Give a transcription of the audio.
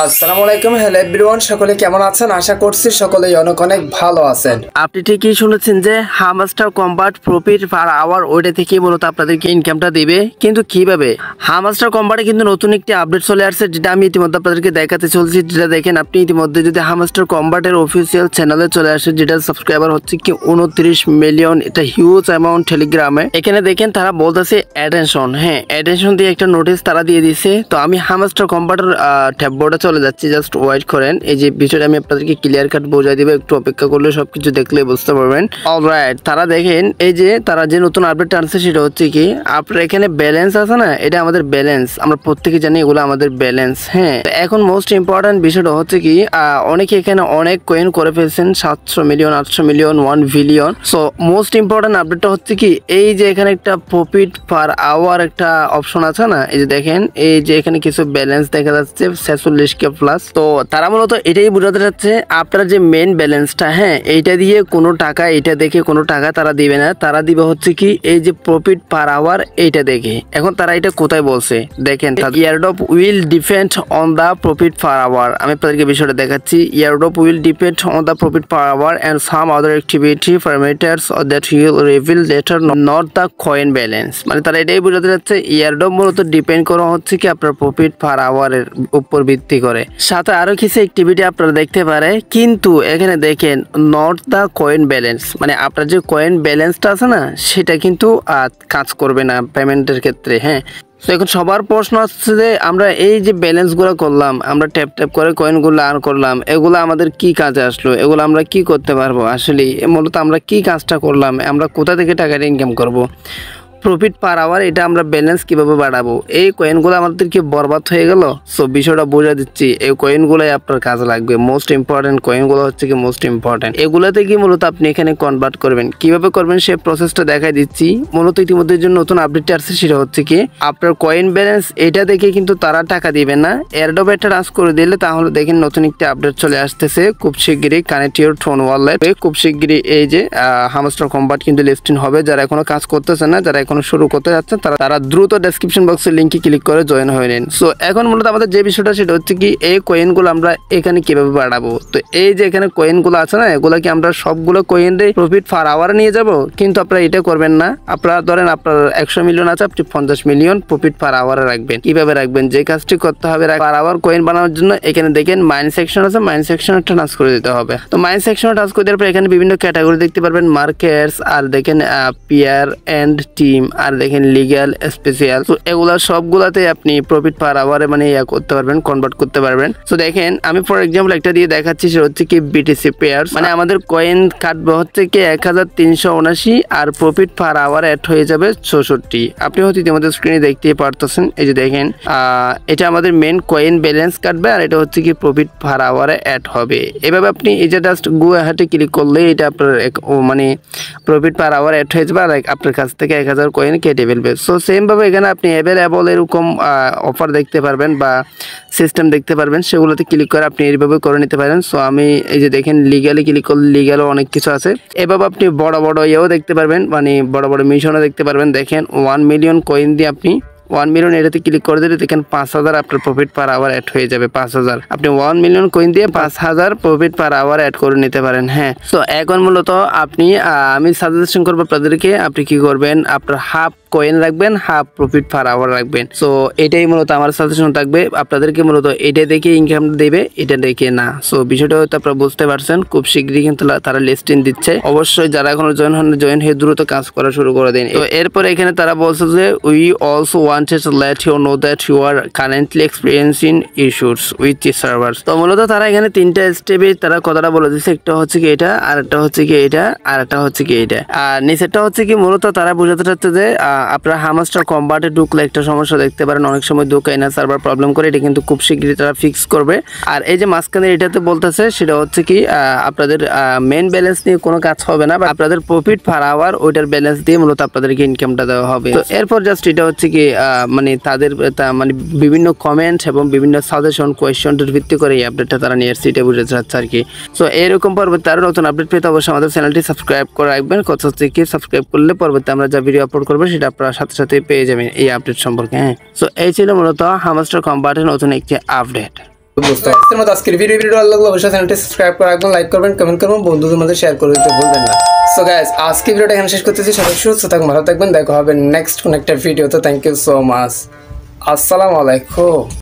আসসালামু আলাইকুম hello everyone সকলে কেমন আছেন আশা করছি সকলেই অনেক অনেক ভালো আছেন আপনি ঠিকই শুনেছেন যে Hamster Kombat profit per hour ওইটা থেকেই মূলত আপনাদেরকে ইনকামটা দিবে কিন্তু কিভাবে হামাস্টার কম্বার্টে কিন্তু নতুন একটি আপডেট চলে আসছে যেটা আমি ইতিমধ্যে আপনাদেরকে দেখাতে চলছি যেটা দেখেন আপনি ইতিমধ্যে যদি হামাস্টার কম্বার্টের অফিসিয়াল চ্যানেলে চলে আসে যেটা সাবস্ক্রাইবার হচ্ছে কি উনত্রিশ মিলিয়ন এটা হিউজ অ্যামাউন্ট টেলিগ্রামে এখানে দেখেন তারা বলতেছে অ্যাটেনশন হ্যাঁ অ্যাটেনশন দিয়ে একটা নোটিশ তারা দিয়ে দিছে তো আমি হামাস্টার কম্বার্টের ট্যাববোর্ডে চলে যাচ্ছি জাস্ট ওয়াইট করেন এই যে বিষয়টা আমি আপনাদেরকে ক্লিয়ার কাট বোঝাই দিব একটু অপেক্ষা করলে সব কিছু দেখলে বুঝতে পারবেন অলরাইট তারা দেখেন এই যে তারা যে নতুন আপডেট আনছে সেটা হচ্ছে কি আপনার এখানে ব্যালেন্স আছে না এটা আমাদের ব্যালেন্স আমরা প্রত্যেকে জানি এগুলো আমাদের ব্যালেন্স হ্যাঁ এখন মোস্ট ইম্পর্টেন্ট বিষয়টা হচ্ছে কি অনেকে এখানে অনেক কয়েন করে ফেলছেন সাতশো মিলিয়ন আটশো million one billion so most important আপডেটটা হচ্ছে কি এই যে এখানে একটা প্রফিট পার আওয়ার একটা অপশন আছে না এই যে দেখেন এই যে এখানে কিছু ব্যালেন্স দেখা যাচ্ছে ছেচল্লিশ কে প্লাস তো তারা মূলত এটাই বোঝাতে চাচ্ছে আপনার যে মেন ব্যালেন্সটা হ্যাঁ এইটা দিয়ে কোনো টাকা এটা দেখে কোনো টাকা তারা দিবে না তারা দিবে হচ্ছে কি এই যে প্রফিট পার আওয়ার এইটা দেখে এখন তারা এটা কোথায় বলছে দেখেন airdrop will depend on the profit per hour আমি আপনাদেরকে বিষয়টা দেখাচ্ছি airdrop will depend on the profit per hour and some other activity parameters that will reveal later not the coin balance মানে তারা এটাই বোঝাতে চাচ্ছে ইয়ারডপ মূলত ডিপেন্ড করা হচ্ছে কি আপনার প্রফিট পার আওয়ারের উপর ভিত্তি করে সাথে আরো কিছু অ্যাক্টিভিটি আপনারা দেখতে পারে কিন্তু এখানে দেখেন নট দা কয়েন ব্যালেন্স মানে আপনার যে কয়েন ব্যালেন্সটা আছে না সেটা কিন্তু কাজ করবে না পেমেন্টের ক্ষেত্রে হ্যাঁ তো এখন সবার প্রশ্ন হচ্ছে যে আমরা এই যে ব্যালেন্সগুলো করলাম আমরা ট্যাপ ট্যাপ করে কয়েনগুলো আর করলাম এগুলো আমাদের কি কাজে আসলো এগুলো আমরা কি করতে পারবো আসলে মূলত আমরা কি কাজটা করলাম আমরা কোথা থেকে টাকাটা ইনকাম করবো প্রফিট পার আওয়ার এটা আমরা ব্যালেন্স কিভাবে বাড়াবো এই কয়েনগুলো আমাদের কি বরবাদ হয়ে গেল সো বিষয়টা বোঝা দিচ্ছি এই কয়েনগুলোই আপনার কাজে লাগবে মোস্ট ইম্পর্টেন্ট কয়েনগুলো হচ্ছে কি মোস্ট ইম্পর্টেন্ট এগুলোতে কি মূলত আপনি এখানে কনভার্ট করবেন কিভাবে করবেন সে প্রসেসটা দেখাই দিচ্ছি মূলত ইতিমধ্যে জন্য নতুন আপডেট আসছে সেটা হচ্ছে কি আপনার কয়েন ব্যালেন্স এটা দেখে কিন্তু তারা টাকা দিবে না এয়ারডপ একটা রাস করে দিলে তাহলে দেখেন নতুন একটি আপডেট চলে আসতেছে খুব শিগগিরই কানেক্ট ইউর ফোন ওয়ালেট খুব শিগগিরই এই যে হামস্টার কম্বাট কিন্তু লিস্টিং হবে যারা এখনো কাজ করতেছে না যারা এখন শুরু করতে যাচ্ছেন তারা তারা দ্রুত ডেসক্রিপশন বক্সের লিঙ্কে ক্লিক করে জয়েন হয়ে নিন সো এখন মূলত আমাদের যে বিষয়টা সেটা হচ্ছে কি এই কয়েনগুলো আমরা এখানে কিভাবে বাড়াবো তো এই যে এখানে কয়েনগুলো আছে না এগুলো কি আমরা সবগুলো দিয়ে প্রফিট ফার আওয়ার নিয়ে যাব কিন্তু আপনারা এটা করবেন না আপনারা ধরেন আপনার একশো মিলিয়ন আছে আপনি পঞ্চাশ মিলিয়ন প্রফিট ফার আওয়ারে রাখবেন কিভাবে রাখবেন যে কাজটি করতে হবে ফার আওয়ার কয়েন বানানোর জন্য এখানে দেখেন মাইন সেকশন আছে মাইন সেকশনে ট্রান্স করে দিতে হবে তো মাইন সেকশনে ট্রান্স করে দেওয়ার পর এখানে বিভিন্ন ক্যাটাগরি দেখতে পারবেন মার্কেটস আর দেখেন পিয়ার অ্যান্ড টিম টিম আর দেখেন লিগাল স্পেশিয়াল তো এগুলা সবগুলাতে আপনি প্রফিট পার আওয়ারে মানে ইয়া করতে পারবেন কনভার্ট করতে পারবেন তো দেখেন আমি ফর এক্সাম্পল একটা দিয়ে দেখাচ্ছি সেটা হচ্ছে কি বিটিসি পেয়ার মানে আমাদের কয়েন কাটবে হচ্ছে কি এক আর প্রফিট পার আওয়ার অ্যাড হয়ে যাবে ছষট্টি আপনি হয়তো ইতিমধ্যে স্ক্রিনে দেখতেই পারতেছেন এই যে দেখেন এটা আমাদের মেন কয়েন ব্যালেন্স কাটবে আর এটা হচ্ছে কি প্রফিট পার আওয়ারে অ্যাড হবে এভাবে আপনি এই যে জাস্ট গুয়াহাটি ক্লিক করলে এটা আপনার মানে প্রফিট পার আওয়ার অ্যাড হয়ে যাবে আর আপনার কাছ থেকে এক হাজার কয়েন কেটে ফেলবে সো সেমভাবে এখানে আপনি অ্যাভেলেবল এরকম অফার দেখতে পারবেন বা সিস্টেম দেখতে পারবেন সেগুলোতে ক্লিক করে আপনি এইভাবে করে নিতে পারেন সো আমি এই যে দেখেন লিগালি ক্লিক করলে লিগালও অনেক কিছু আছে এভাবে আপনি বড় বড় ইয়েও দেখতে পারবেন মানে বড় বড় মিশনও দেখতে পারবেন দেখেন ওয়ান মিলিয়ন কয়েন দিয়ে আপনি ওয়ান মিলিয়ন এটাতে ক্লিক করে দিলে দেখেন পাঁচ হাজার আপনার প্রফিট পার আওয়ার অ্যাড হয়ে যাবে পাঁচ হাজার আপনি ওয়ান মিলিয়ন কয়েন দিয়ে পাঁচ হাজার প্রফিট পার আওয়ার অ্যাড করে নিতে পারেন হ্যাঁ তো এখন মূলত আপনি আমি সাজেশন করবো আপনাদেরকে আপনি কি করবেন আপনার হাফ কয়েন রাখবেন হাফ প্রফিট পার আওয়ার রাখবেন সো এটাই মূলত আমার সাজেশন থাকবে আপনাদেরকে মূলত এটা দেখে ইনকাম দেবে এটা দেখে না সো বিষয়টা হয়তো আপনারা বুঝতে পারছেন খুব শীঘ্রই কিন্তু তারা লিস্টিং দিচ্ছে অবশ্যই যারা এখনো জয়েন হন জয়েন হয়ে দ্রুত কাজ করা শুরু করে দেন তো এরপর এখানে তারা বলছে যে we also one branches let you know that you are currently experiencing issues with the servers তো মূলত তারা এখানে তিনটা স্টেপে তারা কথাটা বলে দিচ্ছে একটা হচ্ছে কি এটা আর একটা হচ্ছে কি এটা আর একটা হচ্ছে কি এটা আর নিচেরটা হচ্ছে কি মূলত তারা বোঝাতে চাচ্ছে যে আপনার হামাসটা কম্বাটে ঢুকলে একটা সমস্যা দেখতে পারেন অনেক সময় ঢুকায় না সার্ভার প্রবলেম করে এটা কিন্তু খুব শীঘ্রই তারা ফিক্স করবে আর এই যে মাঝখানে এটাতে বলতেছে সেটা হচ্ছে কি আপনাদের মেন ব্যালেন্স নিয়ে কোনো কাজ হবে না বা আপনাদের প্রফিট ফার আওয়ার ওইটার ব্যালেন্স দিয়ে মূলত আপনাদেরকে ইনকামটা দেওয়া হবে তো এরপর জাস্ট এটা হচ্ছে কি মানে তাদের মানে বিভিন্ন কমেন্ট এবং বিভিন্ন সাজেশন কোয়েশ্চনটির ভিত্তি করে এই আপডেটটা তারা নিয়ে সিটে বুঝে যাচ্ছে আর কি সো এরকম পরবর্তী আরও নতুন আপডেট পেতে অবশ্যই আমাদের চ্যানেলটি সাবস্ক্রাইব করে রাখবেন কত হচ্ছে কি সাবস্ক্রাইব করলে পরবর্তী আমরা যা ভিডিও আপলোড করবো সেটা আপনারা সাথে সাথে পেয়ে যাবেন এই আপডেট সম্পর্কে হ্যাঁ সো এই ছিল মূলত হামাস্টার কম্পার্টের নতুন একটি আপডেট আজকের ভিডিও ভিডিও ভালো লাগলো অবশ্যই চ্যানেলটি সাবস্ক্রাইব করে রাখবেন লাইক করবেন কমেন্ট করবেন বন্ধুদের মধ্যে শেয়ার করে দিতে ভুলবেন না সো গাইজ আজকে ভিডিওটা এখানে শেষ করতেছি সবাই সুস্থ থাকুন ভালো থাকবেন দেখা হবে নেক্সট কোনো একটা ভিডিও তো থ্যাংক ইউ সো মাচ আসসালামু আলাইকুম